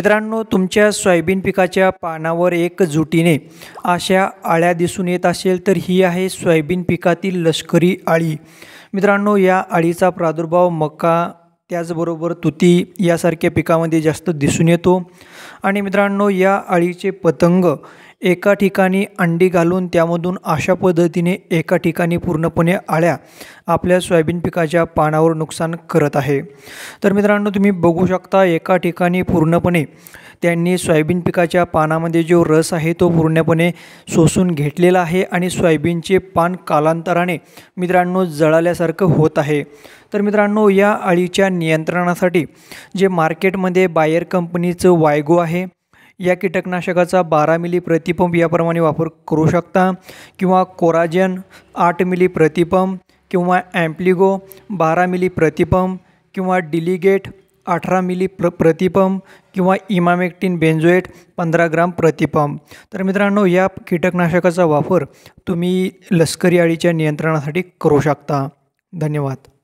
मित्रांनो तुमच्या सोयाबीन पिकाच्या पानावर एक जुटीने अशा आळ्या दिसून येत असेल तर ही आहे सोयाबीन पिकातील लष्करी आळी मित्रांनो या आळीचा प्रादुर्भाव मका त्याचबरोबर तुती यासारख्या पिकामध्ये जास्त दिसून येतो आणि मित्रांनो या आळीचे पतंग एका ठिकाणी अंडी घालून त्यामधून अशा पद्धतीने एका ठिकाणी पूर्णपणे आळ्या आपल्या सोयाबीन पिकाच्या पानावर नुकसान करत आहे तर मित्रांनो तुम्ही बघू शकता एका ठिकाणी पूर्णपणे त्यांनी सोयाबीन पिकाच्या पानामध्ये जो रस आहे तो पूर्णपणे सोसून घेतलेला आहे आणि सोयाबीनचे पान कालांतराने मित्रांनो जळाल्यासारखं होत आहे तर मित्रांनो या अळीच्या नियंत्रणासाठी जे मार्केटमध्ये बायर कंपनीचं वायगो आहे या कीटकनाशकाचा बारा मिली प्रतिपंप याप्रमाणे वापर करू शकता किंवा कोराजन आठ मिली प्रतिपंप किंवा ॲम्प्लिगो बारा मिली प्रतिपंप किंवा डिलिगेट अठरा मिली प्र प्रतिपंप किंवा इमामेक्टिन बेंजोएट पंधरा ग्राम प्रतिपंप तर मित्रांनो या कीटकनाशकाचा वापर तुम्ही लष्करी अळीच्या नियंत्रणासाठी करू शकता धन्यवाद